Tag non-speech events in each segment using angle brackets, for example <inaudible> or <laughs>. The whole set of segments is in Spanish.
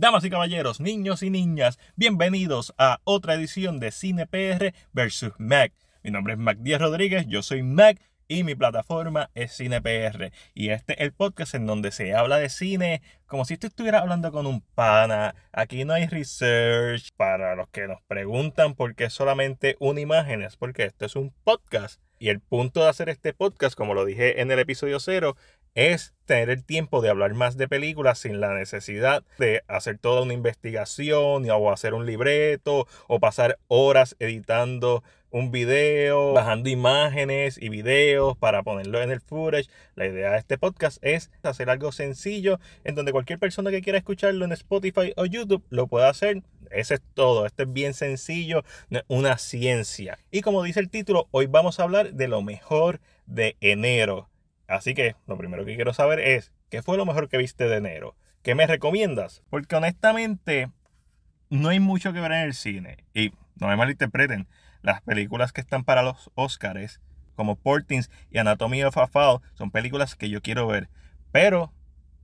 Damas y caballeros, niños y niñas, bienvenidos a otra edición de Cine PR versus Mac. Mi nombre es Mac Díaz Rodríguez, yo soy Mac y mi plataforma es CinePR. Y este es el podcast en donde se habla de cine como si usted estuviera hablando con un pana. Aquí no hay research para los que nos preguntan por qué solamente una imagen, es porque esto es un podcast. Y el punto de hacer este podcast, como lo dije en el episodio cero, es tener el tiempo de hablar más de películas sin la necesidad de hacer toda una investigación o hacer un libreto o pasar horas editando un video, bajando imágenes y videos para ponerlo en el footage. La idea de este podcast es hacer algo sencillo en donde cualquier persona que quiera escucharlo en Spotify o YouTube lo pueda hacer. Ese es todo, este es bien sencillo, una ciencia. Y como dice el título, hoy vamos a hablar de lo mejor de enero. Así que lo primero que quiero saber es, ¿qué fue lo mejor que viste de enero? ¿Qué me recomiendas? Porque honestamente, no hay mucho que ver en el cine. Y no me malinterpreten, las películas que están para los Oscars, como Portings y Anatomy of a Fall, son películas que yo quiero ver. Pero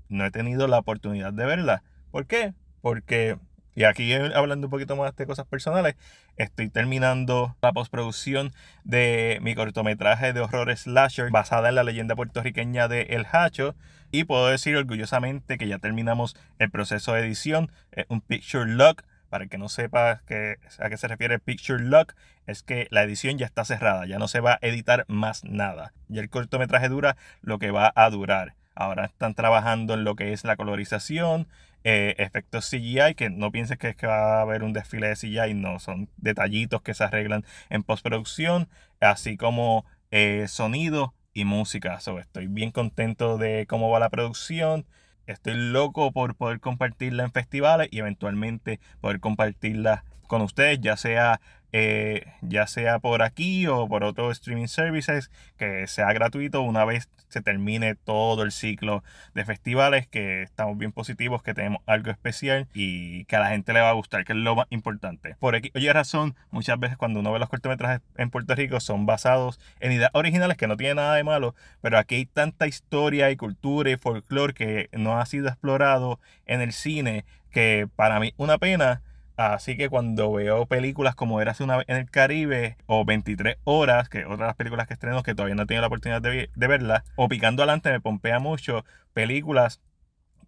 no he tenido la oportunidad de verlas. ¿Por qué? Porque y aquí hablando un poquito más de cosas personales, estoy terminando la postproducción de mi cortometraje de horror slasher basada en la leyenda puertorriqueña de El Hacho. Y puedo decir orgullosamente que ya terminamos el proceso de edición, un picture lock. Para el que no sepa a qué se refiere Picture Lock, es que la edición ya está cerrada, ya no se va a editar más nada. Y el cortometraje dura lo que va a durar. Ahora están trabajando en lo que es la colorización, eh, efectos CGI, que no pienses que va a haber un desfile de CGI, no, son detallitos que se arreglan en postproducción, así como eh, sonido y música. estoy bien contento de cómo va la producción. Estoy loco por poder compartirla en festivales y eventualmente poder compartirla con ustedes, ya sea eh, ya sea por aquí o por otros streaming services, que sea gratuito una vez se termine todo el ciclo de festivales, que estamos bien positivos, que tenemos algo especial y que a la gente le va a gustar, que es lo más importante. Por aquí, oye razón, muchas veces cuando uno ve los cortometrajes en Puerto Rico son basados en ideas originales, que no tiene nada de malo, pero aquí hay tanta historia y cultura y folclore que no ha sido explorado en el cine, que para mí una pena Así que cuando veo películas como era una vez en el Caribe o 23 horas, que otra de las películas que estreno que todavía no he tenido la oportunidad de, de verlas, o Picando Adelante me pompea mucho películas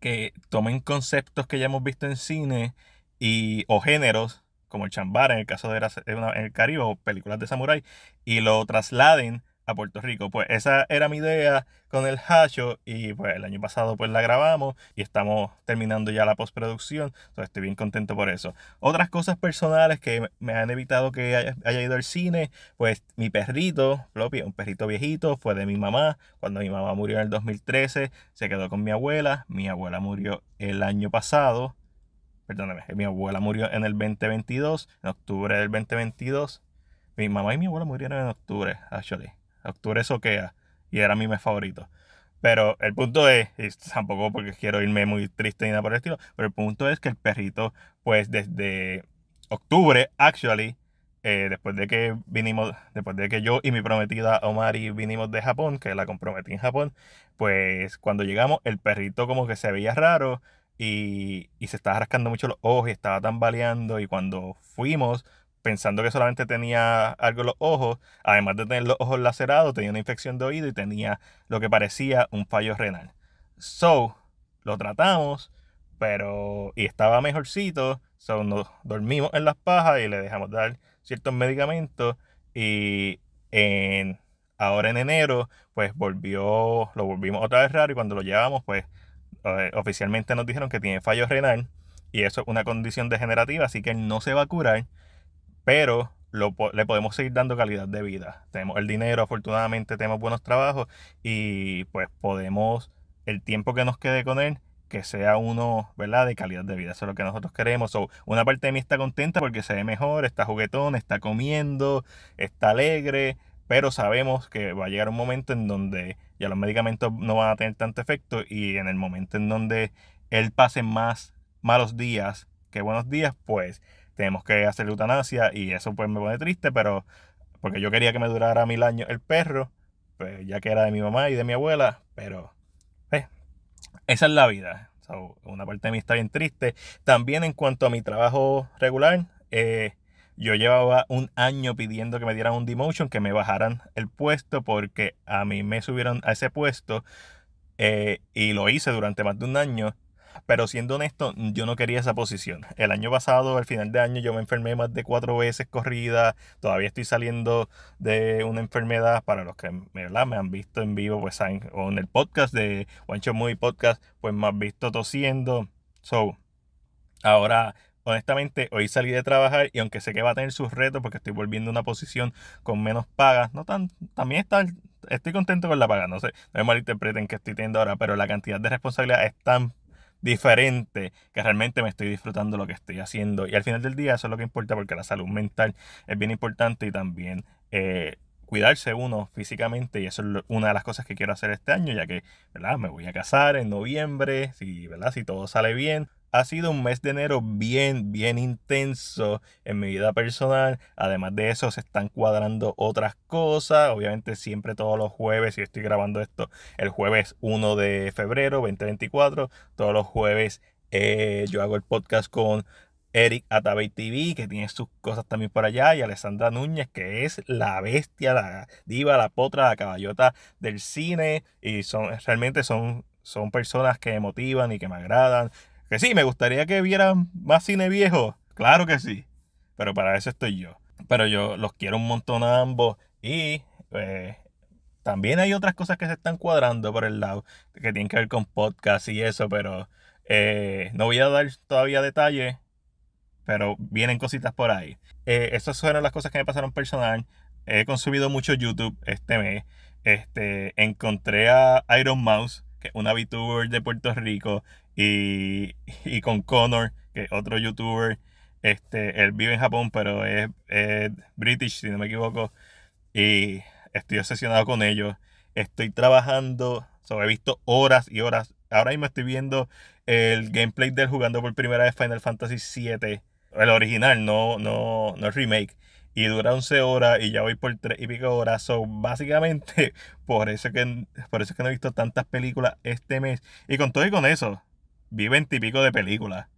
que tomen conceptos que ya hemos visto en cine y, o géneros, como el chambar en el caso de vez en el Caribe o películas de Samurai y lo trasladen a Puerto Rico. Pues esa era mi idea con el Hacho y pues el año pasado pues la grabamos y estamos terminando ya la postproducción, entonces estoy bien contento por eso. Otras cosas personales que me han evitado que haya, ido al cine, pues mi perrito, Floppy, un perrito viejito, fue de mi mamá, cuando mi mamá murió en el 2013, se quedó con mi abuela, mi abuela murió el año pasado, perdóname, mi abuela murió en el 2022, en octubre del 2022. Mi mamá y mi abuela murieron en octubre, actually. Octubre soquea y era mi mes favorito. Pero el punto es, tampoco porque quiero irme muy triste ni nada por el estilo, pero el punto es que el perrito, pues desde octubre, actually, eh, después de que vinimos, después de que yo y mi prometida Omari vinimos de Japón, que la comprometí en Japón, pues cuando llegamos, el perrito como que se veía raro y, y se estaba rascando mucho los ojos y estaba tambaleando. Y cuando fuimos, pensando que solamente tenía algo en los ojos, además de tener los ojos lacerados, tenía una infección de oído y tenía lo que parecía un fallo renal. So, lo tratamos, pero y estaba mejorcito, so nos dormimos en las pajas y le dejamos dar ciertos medicamentos y en, ahora en enero pues volvió, lo volvimos otra vez raro y cuando lo llevamos pues eh, oficialmente nos dijeron que tiene fallo renal y eso es una condición degenerativa, así que él no se va a curar pero lo, le podemos seguir dando calidad de vida. Tenemos el dinero, afortunadamente tenemos buenos trabajos y pues podemos, el tiempo que nos quede con él, que sea uno, ¿verdad? De calidad de vida. Eso es lo que nosotros queremos. O una parte de mí está contenta porque se ve mejor, está juguetón, está comiendo, está alegre, pero sabemos que va a llegar un momento en donde ya los medicamentos no van a tener tanto efecto y en el momento en donde él pase más malos días que buenos días, pues tenemos que hacer eutanasia y eso pues me pone triste, pero porque yo quería que me durara mil años el perro, pues, ya que era de mi mamá y de mi abuela, pero eh, esa es la vida. una parte de mí está bien triste. También en cuanto a mi trabajo regular, eh, yo llevaba un año pidiendo que me dieran un demotion, que me bajaran el puesto, porque a mí me subieron a ese puesto eh, y lo hice durante más de un año pero siendo honesto, yo no quería esa posición. El año pasado, al final de año, yo me enfermé más de cuatro veces corrida. Todavía estoy saliendo de una enfermedad. Para los que ¿verdad? me han visto en vivo, pues saben, o en el podcast de One Shot Movie Podcast, pues me han visto tosiendo. So, ahora honestamente, hoy salí de trabajar y aunque sé que va a tener sus retos porque estoy volviendo a una posición con menos pagas, no tan, también está, estoy contento con la paga, no sé, no me malinterpreten que estoy teniendo ahora, pero la cantidad de responsabilidad es tan diferente, que realmente me estoy disfrutando lo que estoy haciendo. Y al final del día eso es lo que importa porque la salud mental es bien importante y también eh, cuidarse uno físicamente y eso es una de las cosas que quiero hacer este año ya que ¿verdad? me voy a casar en noviembre, si, ¿verdad? si todo sale bien ha sido un mes de enero bien, bien intenso en mi vida personal. Además de eso, se están cuadrando otras cosas. Obviamente, siempre todos los jueves, si estoy grabando esto el jueves 1 de febrero 2024, todos los jueves eh, yo hago el podcast con Eric Atabey TV, que tiene sus cosas también por allá, y Alessandra Núñez, que es la bestia, la diva, la potra, la caballota del cine. Y son realmente son, son personas que me motivan y que me agradan. Que sí, me gustaría que vieran más cine viejo. Claro que sí. Pero para eso estoy yo. Pero yo los quiero un montón a ambos. Y eh, también hay otras cosas que se están cuadrando por el lado. Que tienen que ver con podcast y eso. Pero eh, no voy a dar todavía detalles. Pero vienen cositas por ahí. Eh, esas fueron las cosas que me pasaron personal. He consumido mucho YouTube este mes. Este, encontré a Iron Mouse que es una VTuber de Puerto Rico, y, con Connor, que es otro YouTuber. Este, él vive en Japón, pero es, British, si no me equivoco. Y estoy obsesionado con ellos. Estoy trabajando, so, he visto horas y horas. Ahora mismo estoy viendo el gameplay del jugando por primera vez Final Fantasy VII, el original, no, no, no el remake y dura 11 horas y ya voy por 3 y pico horas. Son básicamente, <laughs> por eso, que, por eso que no he visto tantas películas este mes. Y con todo y con eso, vi 20 y pico de películas.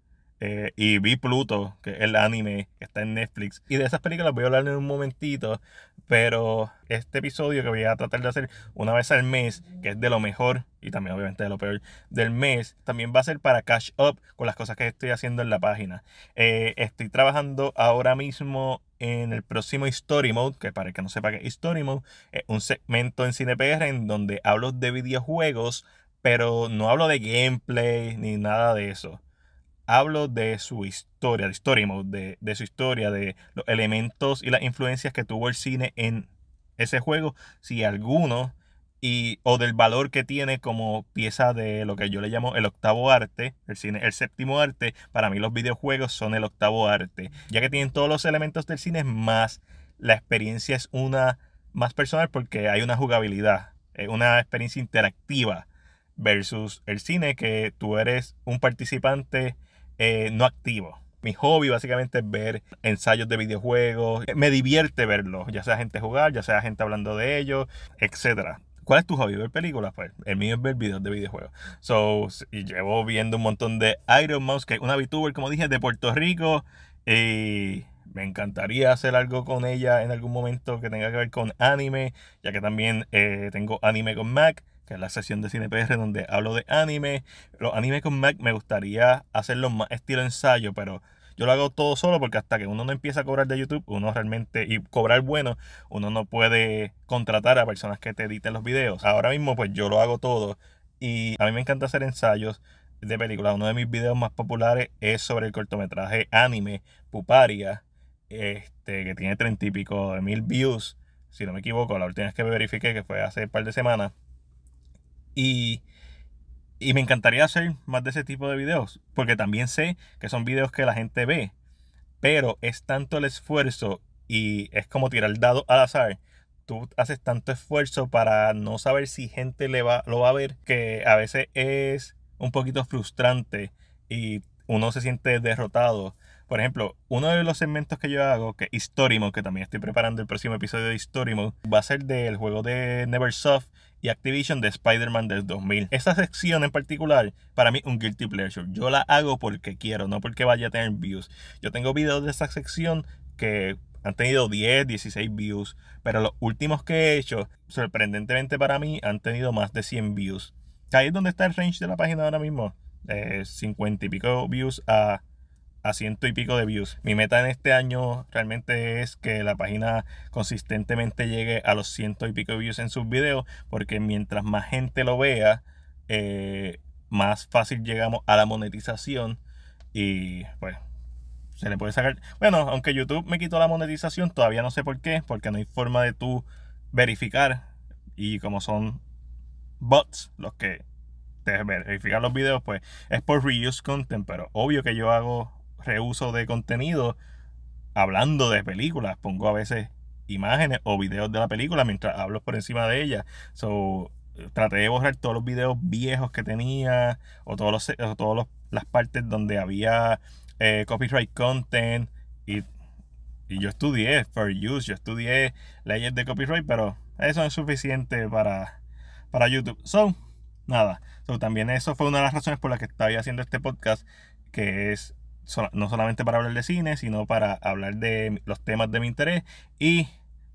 Eh, y vi Pluto, que es el anime que está en Netflix. Y de esas películas voy a hablar en un momentito. Pero este episodio que voy a tratar de hacer una vez al mes, que es de lo mejor y también obviamente de lo peor del mes, también va a ser para catch up con las cosas que estoy haciendo en la página. Eh, estoy trabajando ahora mismo en el próximo Story Mode, que para el que no sepa qué es Story Mode, es un segmento en CinePR en donde hablo de videojuegos, pero no hablo de gameplay ni nada de eso hablo de su historia, de de, su historia, de los elementos y las influencias que tuvo el cine en ese juego, si alguno, y, o del valor que tiene como pieza de lo que yo le llamo el octavo arte, el cine, el séptimo arte, para mí los videojuegos son el octavo arte, ya que tienen todos los elementos del cine, más la experiencia es una más personal porque hay una jugabilidad, eh, una experiencia interactiva versus el cine que tú eres un participante eh, no activo. Mi hobby básicamente es ver ensayos de videojuegos. Me divierte verlos, ya sea gente jugar, ya sea gente hablando de ellos, Etcétera ¿Cuál es tu hobby? ¿Ver películas? Pues el mío es ver videos de videojuegos. So, y llevo viendo un montón de Iron Mouse, que es una VTuber, como dije, de Puerto Rico. Y me encantaría hacer algo con ella en algún momento que tenga que ver con anime, ya que también eh, tengo anime con Mac que es la sesión de CinePR donde hablo de anime. Los animes con Mac me gustaría hacerlos más estilo ensayo, pero yo lo hago todo solo porque hasta que uno no empieza a cobrar de YouTube, uno realmente, y cobrar bueno, uno no puede contratar a personas que te editen los videos. Ahora mismo pues yo lo hago todo y a mí me encanta hacer ensayos de películas. Uno de mis videos más populares es sobre el cortometraje anime Puparia, este, que tiene treinta y pico de mil views. Si no me equivoco, la última vez que me verifiqué, que fue hace un par de semanas. Y, me encantaría hacer más de ese tipo de videos, porque también sé que son videos que la gente ve, pero es tanto el esfuerzo y es como tirar el dado al azar. Tú haces tanto esfuerzo para no saber si gente le va, lo va a ver, que a veces es un poquito frustrante y uno se siente derrotado. Por ejemplo, uno de los segmentos que yo hago, que es que también estoy preparando el próximo episodio de History va a ser del juego de Neversoft, y Activision de Spider-Man del 2000. Esta sección en particular, para mí, un guilty pleasure. Yo la hago porque quiero, no porque vaya a tener views. Yo tengo videos de esta sección que han tenido 10, 16 views, pero los últimos que he hecho, sorprendentemente para mí, han tenido más de 100 views. Ahí es donde está el range de la página ahora mismo. Eh, 50 y pico views a a ciento y pico de views. Mi meta en este año realmente es que la página consistentemente llegue a los ciento y pico de views en sus videos, porque mientras más gente lo vea, eh, más fácil llegamos a la monetización y pues Se le puede sacar. Bueno, aunque YouTube me quitó la monetización, todavía no sé por qué, porque no hay forma de tú verificar. Y como son bots los que te verifican los videos, pues es por reuse content, pero obvio que yo hago reuso de contenido hablando de películas. Pongo a veces imágenes o videos de la película mientras hablo por encima de ella. So, traté de borrar todos los videos viejos que tenía o todos los, todos las partes donde había eh, copyright content y, yo estudié for use, yo estudié leyes de copyright, pero eso no es suficiente para, para YouTube. So, nada. So, también eso fue una de las razones por las que estaba haciendo este podcast, que es no solamente para hablar de cine, sino para hablar de los temas de mi interés y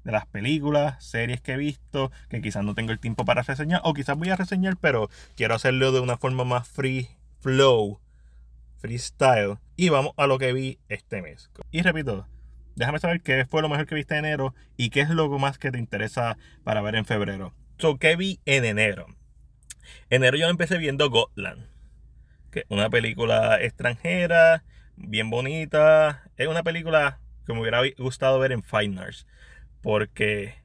de las películas, series que he visto, que quizás no tengo el tiempo para reseñar, o quizás voy a reseñar, pero quiero hacerlo de una forma más free flow, freestyle. Y vamos a lo que vi este mes. Y repito, déjame saber qué fue lo mejor que viste en enero y qué es lo más que te interesa para ver en febrero. So, ¿qué vi en enero? En enero yo empecé viendo Gotland, que es una película extranjera bien bonita. Es una película que me hubiera gustado ver en Fine porque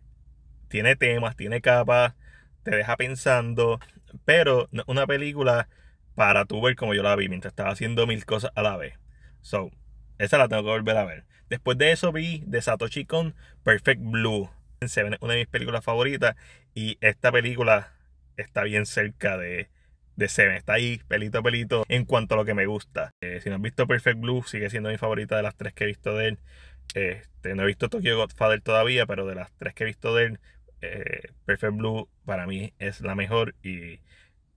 tiene temas, tiene capas, te deja pensando, pero una película para tu ver como yo la vi mientras estaba haciendo mil cosas a la vez. So, esa la tengo que volver a ver. Después de eso vi de Satoshi Kon Perfect Blue. Se una de mis películas favoritas y esta película está bien cerca de de Seven. Está ahí, pelito a pelito, en cuanto a lo que me gusta. Eh, si no has visto Perfect Blue, sigue siendo mi favorita de las tres que he visto de él. Este, no he visto Tokyo Godfather todavía, pero de las tres que he visto de él, eh, Perfect Blue para mí es la mejor. Y,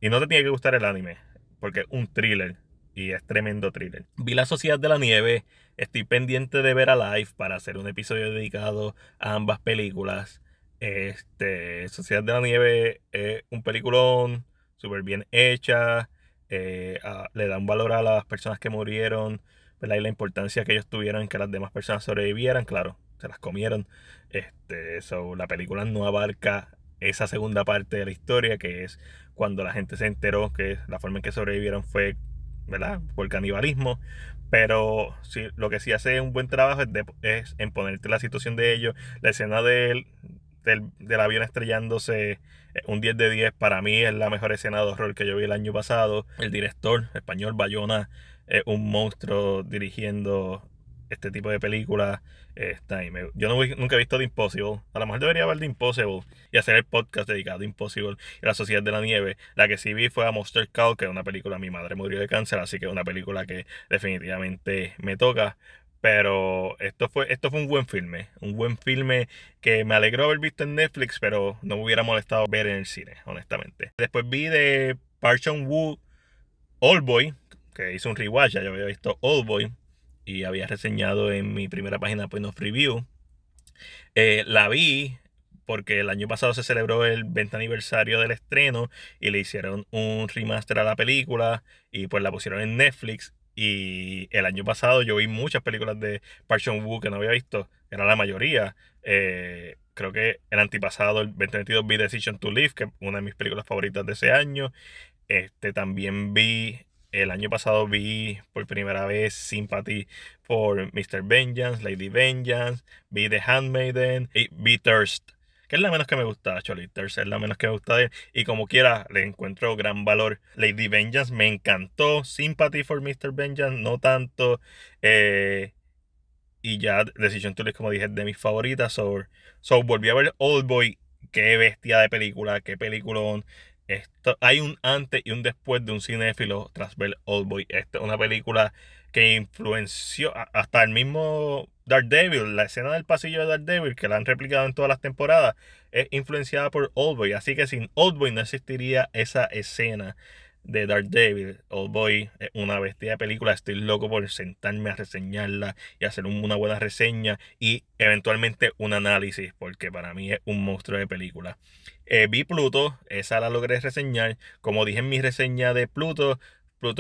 no te tiene que gustar el anime, porque es un thriller y es tremendo thriller. Vi La Sociedad de la Nieve, estoy pendiente de ver a Live para hacer un episodio dedicado a ambas películas. Este, Sociedad de la Nieve es un peliculón súper bien hecha, eh, le da un valor a las personas que murieron, Y la importancia que ellos tuvieron en que las demás personas sobrevivieran, claro, se las comieron. Este, la película no abarca esa segunda parte de la historia, que es cuando la gente se enteró que la forma en que sobrevivieron fue, ¿verdad? Por canibalismo. Pero lo que sí hace un buen trabajo es, en ponerte la situación de ellos. La escena de, del, avión estrellándose, eh, un 10 de 10 para mí es la mejor escena de horror que yo vi el año pasado. El director español Bayona es un monstruo dirigiendo este tipo de películas. y eh, yo nunca he visto The Impossible. A lo mejor debería ver The Impossible y hacer el podcast dedicado a Impossible y la Sociedad de la Nieve. La que sí vi fue a Monster Call, que es una película, mi madre murió de cáncer, así que es una película que definitivamente me toca. Pero esto fue, esto fue un buen filme. Un buen filme que me alegró haber visto en Netflix, pero no me hubiera molestado ver en el cine, honestamente. Después vi de Park Woo Old Boy, que hizo un rewatch. Ya yo había visto Old Boy y había reseñado en mi primera página Point of Review. Eh, la vi porque el año pasado se celebró el 20 aniversario del estreno y le hicieron un remaster a la película y pues la pusieron en Netflix y el año pasado yo vi muchas películas de Park Chan que no había visto, era la mayoría. Eh, creo que el antipasado, el 2022, vi Decision to Live, que es una de mis películas favoritas de ese año. Este también vi, el año pasado vi por primera vez Sympathy for Mr. Vengeance, Lady Vengeance, vi The Handmaiden, y vi Thirst es la menos que me gusta, Charlie, es la menos que me gusta Y como quiera, le encuentro gran valor. Lady Vengeance me encantó. Sympathy for Mr. Vengeance, no tanto. Eh, y ya Decision tú como dije, de mis favoritas. So, so volví a ver Old Boy. Qué bestia de película, qué peliculón. Esto, hay un antes y un después de un cinéfilo tras ver Oldboy. Esta es una película que influenció hasta el mismo Dark Devil, la escena del pasillo de Dark Devil que la han replicado en todas las temporadas, es influenciada por Oldboy. Así que sin Oldboy no existiría esa escena de Dark Devil. Oldboy es una bestia de película. Estoy loco por sentarme a reseñarla y hacer una buena reseña y eventualmente un análisis, porque para mí es un monstruo de película. Eh, vi Pluto, esa la logré reseñar. Como dije en mi reseña de Pluto,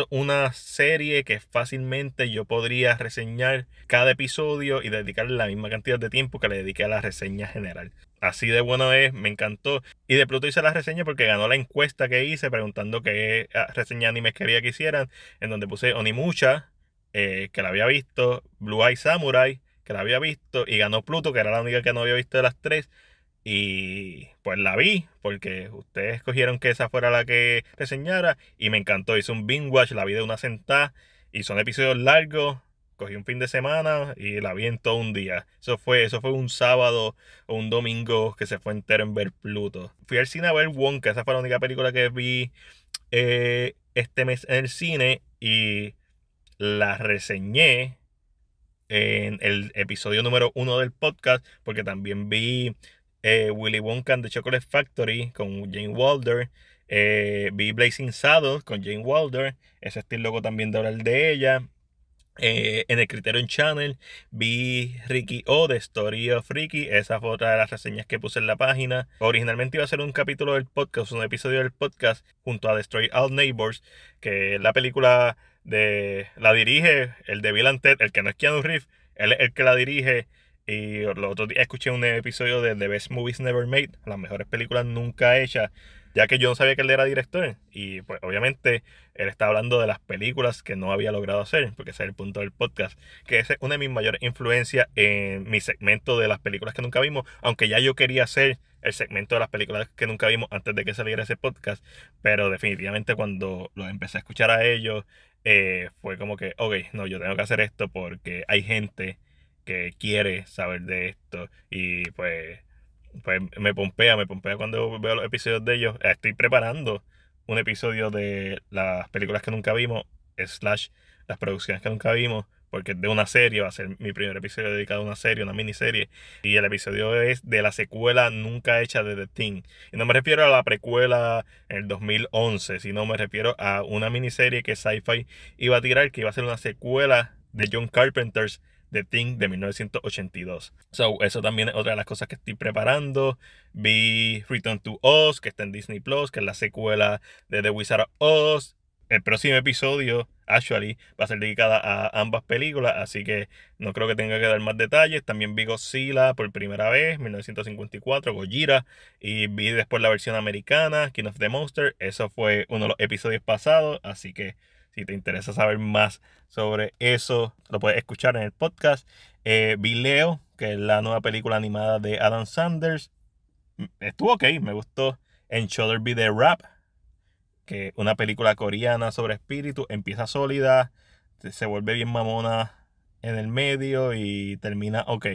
una serie que fácilmente yo podría reseñar cada episodio y dedicarle la misma cantidad de tiempo que le dediqué a la reseña general. Así de bueno es, me encantó. Y de Pluto hice la reseña porque ganó la encuesta que hice preguntando qué ah, reseña animes quería que hicieran, en donde puse Onimucha, eh, que la había visto, Blue Eye Samurai, que la había visto, y ganó Pluto, que era la única que no había visto de las tres. Y pues la vi, porque ustedes cogieron que esa fuera la que reseñara. Y me encantó. Hice un binge watch, la vi de una sentada. Y son episodios largos. Cogí un fin de semana y la vi en todo un día. Eso fue, eso fue un sábado o un domingo que se fue entero en ver Pluto. Fui al cine a ver Wonka. Esa fue la única película que vi eh, este mes en el cine. Y la reseñé en el episodio número uno del podcast, porque también vi eh, Willy Wonka de Chocolate Factory con Jane Walder vi eh, Blazing Saddles con Jane Walder Ese estilo también de el de ella. Eh, en el Criterion Channel vi Ricky O, The Story of Ricky. Esa fue otra de las reseñas que puse en la página. Originalmente iba a ser un capítulo del podcast, un episodio del podcast, junto a Destroy All Neighbors, que la película de la dirige el de Bill el que no es Keanu Reeves, él el que la dirige. Y el otro día escuché un episodio de The Best Movies Never Made, las mejores películas nunca hechas, ya que yo no sabía que él era director. Y pues obviamente él está hablando de las películas que no había logrado hacer, porque ese es el punto del podcast, que es una de mis mayores influencias en mi segmento de las películas que nunca vimos, aunque ya yo quería hacer el segmento de las películas que nunca vimos antes de que saliera ese podcast, pero definitivamente cuando lo empecé a escuchar a ellos, eh, fue como que, ok, no, yo tengo que hacer esto porque hay gente que quiere saber de esto y pues, pues, me pompea, me pompea cuando veo los episodios de ellos. Estoy preparando un episodio de las películas que nunca vimos, slash las producciones que nunca vimos, porque de una serie, va a ser mi primer episodio dedicado a una serie, una miniserie, y el episodio es de la secuela nunca hecha de The Thing. Y no me refiero a la precuela en el 2011, sino me refiero a una miniserie que Sci-Fi iba a tirar, que iba a ser una secuela de John Carpenter's The Thing de 1982. So, eso también es otra de las cosas que estoy preparando. Vi Return to Oz, que está en Disney Plus, que es la secuela de The Wizard of Oz. El próximo episodio, actually, va a ser dedicada a ambas películas, así que no creo que tenga que dar más detalles. También vi Godzilla por primera vez, 1954, Gojira, y vi después la versión americana, King of the Monster. Eso fue uno de los episodios pasados, así que si te interesa saber más sobre eso, lo puedes escuchar en el podcast. Eh, vi Leo, que es la nueva película animada de Adam Sanders. Mm, estuvo ok, me gustó. En Shoulder Be The Rap, que es una película coreana sobre espíritu. Empieza sólida, se vuelve bien mamona en el medio y termina ok.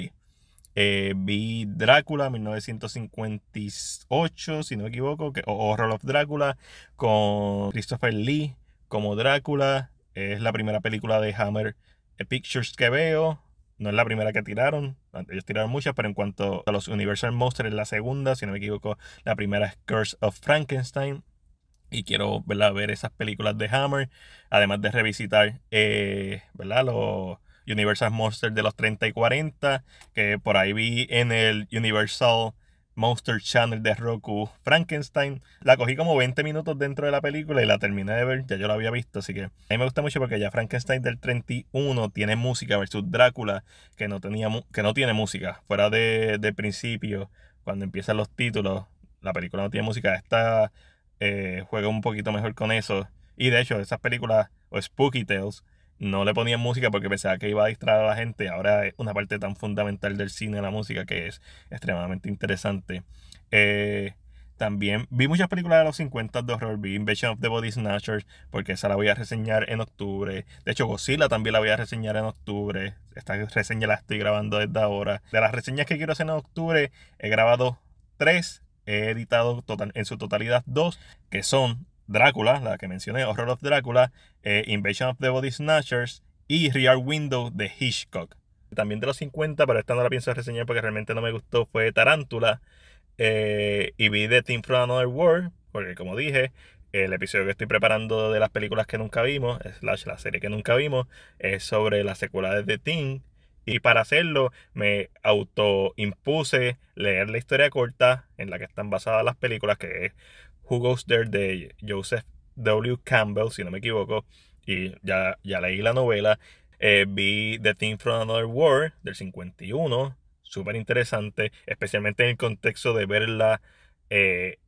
Eh, vi Drácula 1958, si no me equivoco, que, o Horror of Drácula, con Christopher Lee como Drácula. Es la primera película de Hammer eh, Pictures que veo. No es la primera que tiraron. Ah, ellos tiraron muchas, pero en cuanto a los Universal Monsters, es la segunda, si no me equivoco. La primera es Curse of Frankenstein. Y quiero ver esas películas de Hammer. Además de revisitar eh, ¿verdad? los Universal Monsters de los 30 y 40. Que por ahí vi en el Universal Monster Channel de Roku, Frankenstein. La cogí como 20 minutos dentro de la película y la terminé de ver, ya yo la había visto, así que a mí me gusta mucho porque ya Frankenstein del 31 tiene música versus Drácula, que no, tenía, que no tiene música. Fuera de, de principio, cuando empiezan los títulos, la película no tiene música, esta eh, juega un poquito mejor con eso. Y de hecho, esas películas, o Spooky Tales, no le ponía música porque pensaba que iba a distraer a la gente. Ahora es una parte tan fundamental del cine, la música, que es extremadamente interesante. Eh, también vi muchas películas de los 50 de horror. Vi Invasion of the Body Snatchers, porque esa la voy a reseñar en octubre. De hecho, Godzilla también la voy a reseñar en octubre. Esta reseña la estoy grabando desde ahora. De las reseñas que quiero hacer en octubre, he grabado tres. He editado total, en su totalidad dos, que son Drácula, la que mencioné, Horror of Drácula, eh, Invasion of the Body Snatchers y Rear Window de Hitchcock. También de los 50, pero esta no la pienso reseñar porque realmente no me gustó, fue Tarántula. Eh, y vi The Team from Another World, porque como dije, el episodio que estoy preparando de las películas que nunca vimos, slash la serie que nunca vimos, es sobre las secuelas de The Team. Y para hacerlo me autoimpuse leer la historia corta en la que están basadas las películas, que es Who Goes There de Joseph W. Campbell, si no me equivoco, y ya, ya leí la novela. Eh, vi The Thing from Another World del 51, súper interesante, especialmente en el contexto de verla eh,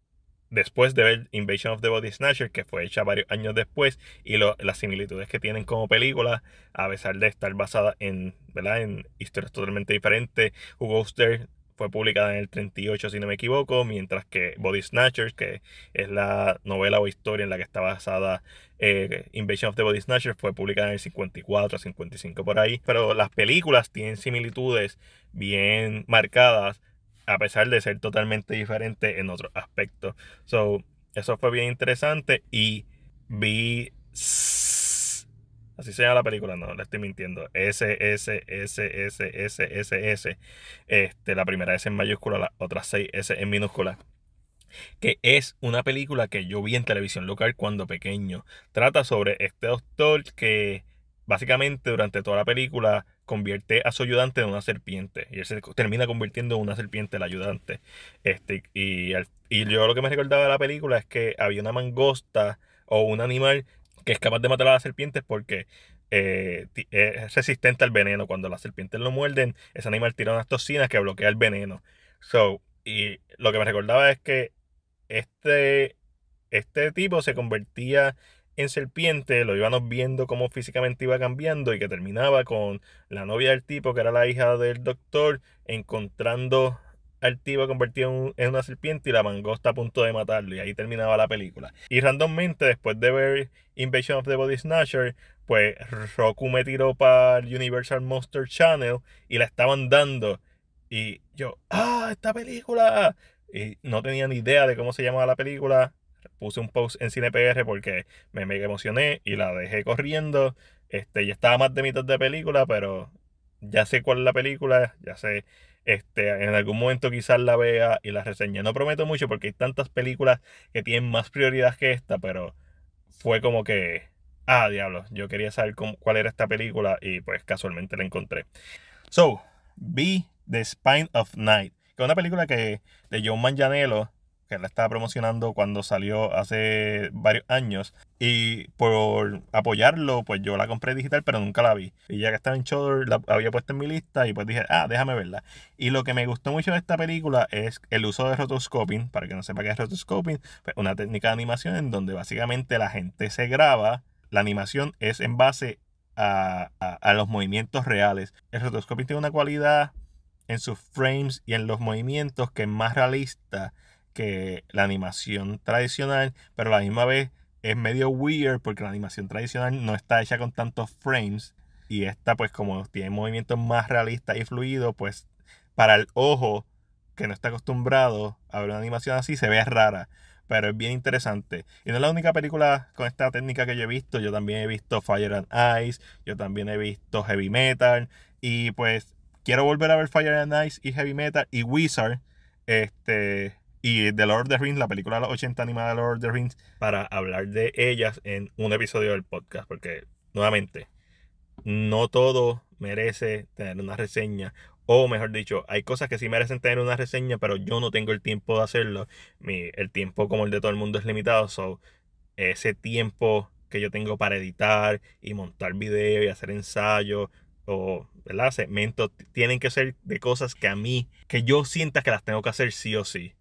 después de ver Invasion of the Body Snatcher, que fue hecha varios años después, y lo, las similitudes que tienen como película, a pesar de estar basada en, ¿verdad? en historias totalmente diferentes. Who Goes There fue publicada en el 38, si no me equivoco, mientras que Body Snatchers, que es la novela o historia en la que está basada eh, Invasion of the Body Snatchers, fue publicada en el 54, 55 por ahí. Pero las películas tienen similitudes bien marcadas, a pesar de ser totalmente diferentes en otros aspectos. So, eso fue bien interesante y vi Así se llama la película, no, le estoy mintiendo. S, S, S, S, S, S, S. Este, la primera S en mayúscula, la otra 6 S en minúscula. Que es una película que yo vi en televisión local cuando pequeño. Trata sobre este doctor que básicamente durante toda la película convierte a su ayudante en una serpiente. Y él se termina convirtiendo en una serpiente el ayudante. Este, y, y yo lo que me recordaba de la película es que había una mangosta o un animal que es capaz de matar a las serpientes porque eh, eh, es resistente al veneno. Cuando las serpientes lo muerden, ese animal tira unas toxinas que bloquea el veneno. So, y lo que me recordaba es que este, este tipo se convertía en serpiente, lo íbamos viendo cómo físicamente iba cambiando y que terminaba con la novia del tipo, que era la hija del doctor, encontrando tipo convertido en, en, una serpiente y la mangosta a punto de matarlo. Y ahí terminaba la película. Y randommente, después de ver Invasion of the Body Snatcher, pues Roku me tiró para el Universal Monster Channel y la estaban dando. Y yo, ¡ah, esta película! Y no tenía ni idea de cómo se llamaba la película. Puse un post en CinePR porque me mega emocioné y la dejé corriendo. Este, ya estaba más de mitad de película, pero ya sé cuál es la película, ya sé este, en algún momento quizás la vea y la reseña, No prometo mucho porque hay tantas películas que tienen más prioridad que esta, pero fue como que, ah, diablo, yo quería saber cuál era esta película y pues casualmente la encontré. So, vi The Spine of Night, que es una película que de John Manganiello que la estaba promocionando cuando salió hace varios años. Y por apoyarlo, pues yo la compré digital, pero nunca la vi. Y ya que estaba en Shudder, la había puesto en mi lista y pues dije, ah, déjame verla. Y lo que me gustó mucho de esta película es el uso de rotoscoping. Para que no sepa qué es rotoscoping, pues una técnica de animación en donde básicamente la gente se graba. La animación es en base a, a, a los movimientos reales. El rotoscoping tiene una cualidad en sus frames y en los movimientos que es más realista la animación tradicional, pero a la misma vez es medio weird porque la animación tradicional no está hecha con tantos frames y esta pues como tiene movimientos más realistas y fluidos, pues para el ojo que no está acostumbrado a ver una animación así se ve rara, pero es bien interesante. Y no es la única película con esta técnica que yo he visto, yo también he visto Fire and Ice, yo también he visto Heavy Metal y pues quiero volver a ver Fire and Ice y Heavy Metal y Wizard este y The Lord of the Rings, la película de los 80 animada de Lord of the Rings, para hablar de ellas en un episodio del podcast, porque nuevamente, no todo merece tener una reseña, o mejor dicho, hay cosas que sí merecen tener una reseña, pero yo no tengo el tiempo de hacerlo. el tiempo como el de todo el mundo es limitado, so ese tiempo que yo tengo para editar y montar video y hacer ensayos o ¿verdad? segmentos tienen que ser de cosas que a mí, que yo sienta que las tengo que hacer sí o sí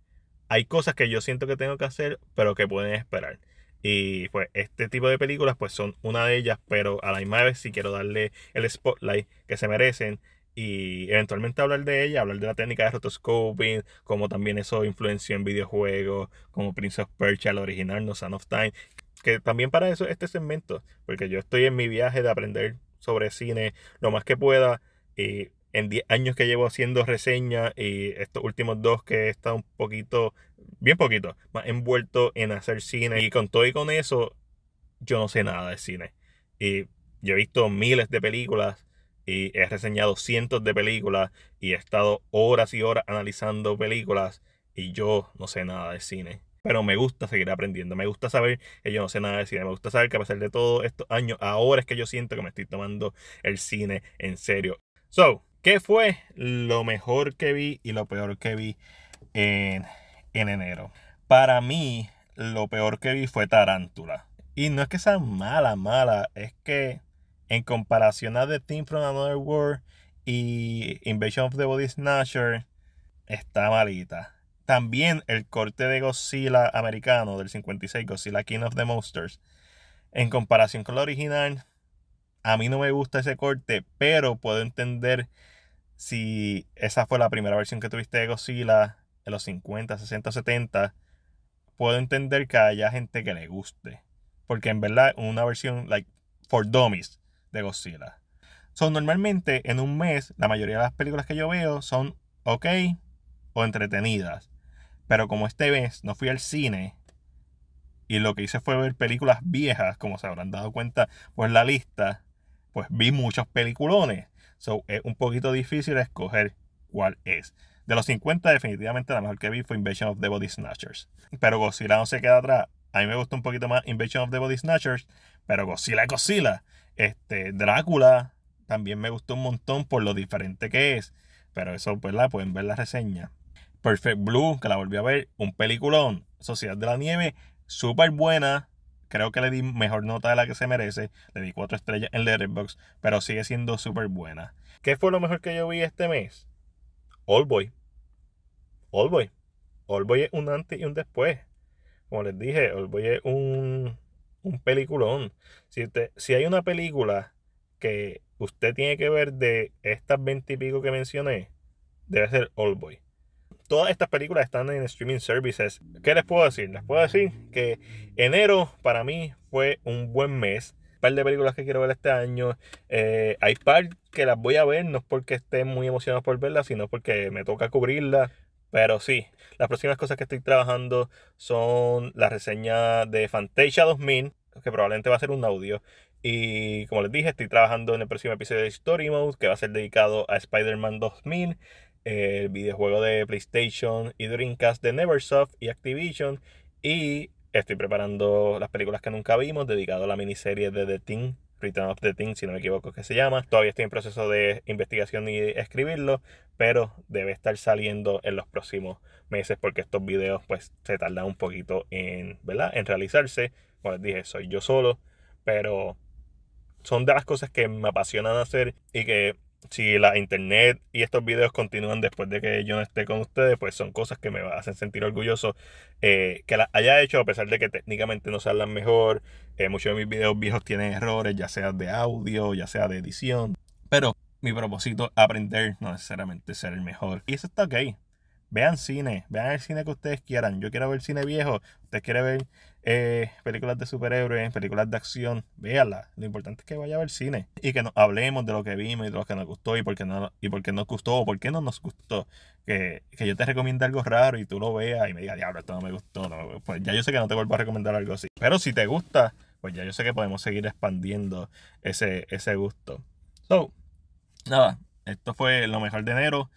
hay cosas que yo siento que tengo que hacer, pero que pueden esperar. Y pues este tipo de películas pues son una de ellas, pero a la misma vez sí quiero darle el spotlight que se merecen y eventualmente hablar de ella, hablar de la técnica de rotoscoping, como también eso influenció en videojuegos, como Prince of Persia, el original, No Son of Time, que también para eso este segmento, porque yo estoy en mi viaje de aprender sobre cine lo más que pueda. Eh, en 10 años que llevo haciendo reseñas y estos últimos dos que he estado un poquito, bien poquito, más envuelto en hacer cine. Y con todo y con eso, yo no sé nada de cine. Y yo he visto miles de películas y he reseñado cientos de películas y he estado horas y horas analizando películas y yo no sé nada de cine. Pero me gusta seguir aprendiendo, me gusta saber que yo no sé nada de cine, me gusta saber que a pesar de todos estos años, ahora es que yo siento que me estoy tomando el cine en serio. So, ¿Qué fue lo mejor que vi y lo peor que vi en, enero? Para mí, lo peor que vi fue Tarántula. Y no es que sea mala, mala, es que en comparación a The Team from Another World y Invasion of the Body Snatcher, está malita. También el corte de Godzilla americano del 56, Godzilla King of the Monsters, en comparación con la original, a mí no me gusta ese corte, pero puedo entender si esa fue la primera versión que tuviste de Godzilla en los 50, 60, 70. Puedo entender que haya gente que le guste. Porque en verdad, una versión, like, for dummies de Godzilla. Son normalmente en un mes, la mayoría de las películas que yo veo son ok o entretenidas. Pero como este mes no fui al cine y lo que hice fue ver películas viejas, como se habrán dado cuenta por la lista, pues vi muchos peliculones. So, es un poquito difícil escoger cuál es. De los 50, definitivamente la mejor que vi fue Invasion of the Body Snatchers. Pero Godzilla no se queda atrás. A mí me gustó un poquito más Invasion of the Body Snatchers. Pero Godzilla es Godzilla. Este, Drácula también me gustó un montón por lo diferente que es. Pero eso, pues, la pueden ver la reseña. Perfect Blue, que la volví a ver, un peliculón. Sociedad de la Nieve, súper buena. Creo que le di mejor nota de la que se merece. Le di cuatro estrellas en Letterboxd, pero sigue siendo súper buena. ¿Qué fue lo mejor que yo vi este mes? All Boy. All Boy. All Boy es un antes y un después. Como les dije, All Boy es un, peliculón. Si, si hay una película que usted tiene que ver de estas veintipico que mencioné, debe ser All Boy todas estas películas están en streaming services. ¿Qué les puedo decir? Les puedo decir que enero para mí fue un buen mes. Un par de películas que quiero ver este año. Eh, hay par que las voy a ver, no es porque esté muy emocionado por verlas, sino porque me toca cubrirlas. Pero sí, las próximas cosas que estoy trabajando son la reseña de Fantasia 2000, que probablemente va a ser un audio. Y como les dije, estoy trabajando en el próximo episodio de Story Mode, que va a ser dedicado a Spider-Man 2000 el videojuego de PlayStation y Dreamcast de Neversoft y Activision. Y estoy preparando las películas que nunca vimos, dedicado a la miniserie de The Thing, Return of the Thing si no me equivoco, que se llama. Todavía estoy en proceso de investigación y escribirlo, pero debe estar saliendo en los próximos meses porque estos videos pues se tardan un poquito en, ¿verdad? en realizarse. Como les dije, soy yo solo, pero son de las cosas que me apasionan hacer y que si la internet y estos videos continúan después de que yo no esté con ustedes, pues son cosas que me hacen sentir orgulloso eh, que las haya hecho, a pesar de que técnicamente no hablan mejor. Eh, muchos de mis videos viejos tienen errores, ya sea de audio, ya sea de edición. Pero mi propósito es aprender, no necesariamente ser el mejor. Y eso está ok. Vean cine, vean el cine que ustedes quieran. Yo quiero ver cine viejo, usted quiere ver eh, películas de superhéroes, películas de acción, véala Lo importante es que vaya a ver cine y que hablemos de lo que vimos y de lo que nos gustó y por qué no, y por qué nos gustó o por qué no nos gustó. Que, yo te recomiende algo raro y tú lo veas y me digas, diablo, esto no me gustó. pues ya yo sé que no te vuelvo a recomendar algo así. Pero si te gusta, pues ya yo sé que podemos seguir expandiendo ese, ese gusto. So, nada, esto fue lo mejor de enero.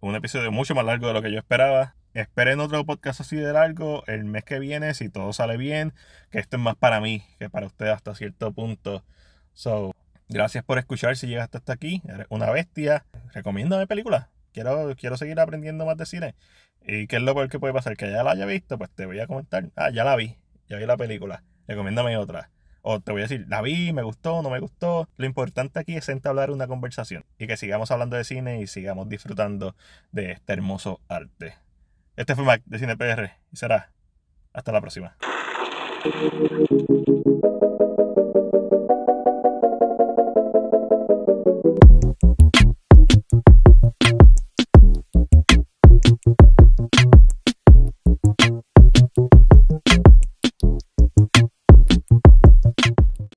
Un episodio mucho más largo de lo que yo esperaba. Esperen otro podcast así de largo el mes que viene, si todo sale bien, que esto es más para mí que para ustedes hasta cierto punto. So, gracias por escuchar si llegaste hasta aquí. Eres una bestia. Recomiéndame películas. Quiero, quiero seguir aprendiendo más de cine. ¿Y qué es lo peor que puede pasar? Que ya la haya visto, pues te voy a comentar. Ah, ya la vi. Ya vi la película. Recomiéndame otra. O te voy a decir, la vi, me gustó, no me gustó. Lo importante aquí es entablar una conversación y que sigamos hablando de cine y sigamos disfrutando de este hermoso arte. Este fue Mac de CinePR y será hasta la próxima.